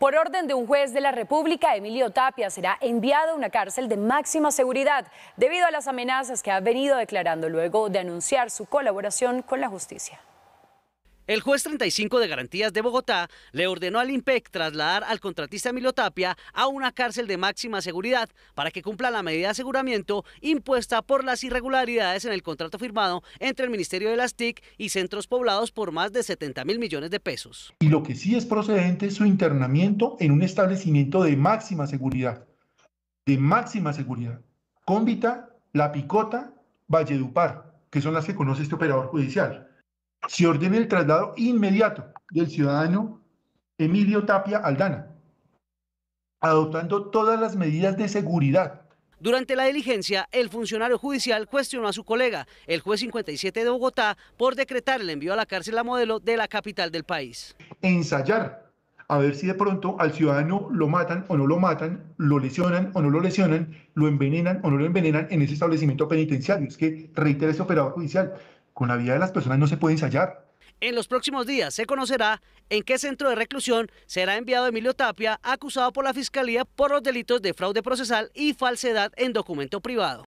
Por orden de un juez de la República, Emilio Tapia será enviado a una cárcel de máxima seguridad debido a las amenazas que ha venido declarando luego de anunciar su colaboración con la justicia. El juez 35 de garantías de Bogotá le ordenó al IMPEC trasladar al contratista Milotapia a una cárcel de máxima seguridad para que cumpla la medida de aseguramiento impuesta por las irregularidades en el contrato firmado entre el Ministerio de las TIC y centros poblados por más de 70 mil millones de pesos. Y lo que sí es procedente es su internamiento en un establecimiento de máxima seguridad, de máxima seguridad. Cómbita, La Picota, Valledupar, que son las que conoce este operador judicial se ordena el traslado inmediato del ciudadano Emilio Tapia Aldana, adoptando todas las medidas de seguridad durante la diligencia, el funcionario judicial cuestionó a su colega, el juez 57 de Bogotá, por decretar el envío a la cárcel a modelo de la capital del país. Ensayar, a ver si de pronto al ciudadano lo matan o no lo matan, lo lesionan o no lo lesionan, lo envenenan o no lo envenenan en ese establecimiento penitenciario. Es que reitera ese operador judicial con la vida de las personas no se puede ensayar. En los próximos días se conocerá en qué centro de reclusión será enviado Emilio Tapia, acusado por la Fiscalía por los delitos de fraude procesal y falsedad en documento privado.